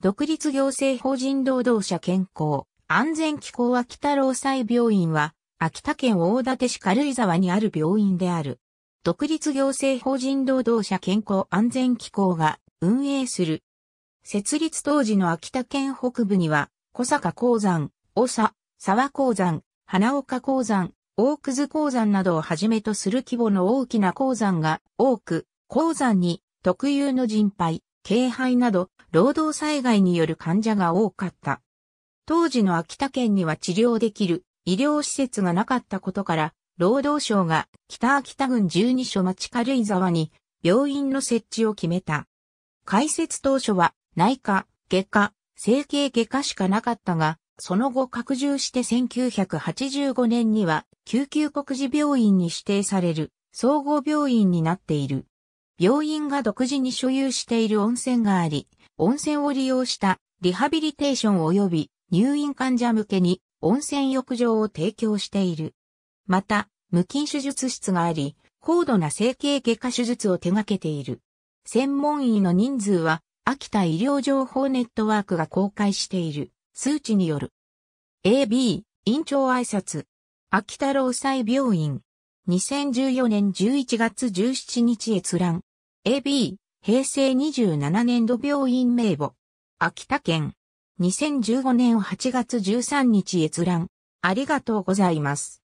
独立行政法人労働者健康、安全機構秋田労災病院は、秋田県大館市軽井沢にある病院である。独立行政法人労働者健康安全機構が運営する。設立当時の秋田県北部には、小坂鉱山、大佐、沢鉱山、花岡鉱山、大葛鉱山などをはじめとする規模の大きな鉱山が多く、鉱山に特有の人肺、軽廃など、労働災害による患者が多かった。当時の秋田県には治療できる医療施設がなかったことから、労働省が北秋田郡12所町軽井沢に病院の設置を決めた。開設当初は内科、外科、整形外科しかなかったが、その後拡充して1985年には救急国事病院に指定される総合病院になっている。病院が独自に所有している温泉があり、温泉を利用したリハビリテーション及び入院患者向けに温泉浴場を提供している。また、無菌手術室があり、高度な整形外科手術を手掛けている。専門医の人数は、秋田医療情報ネットワークが公開している数値による。AB、院長挨拶。秋田労災病院。2014年11月17日閲覧。AB、平成27年度病院名簿。秋田県。2015年8月13日閲覧。ありがとうございます。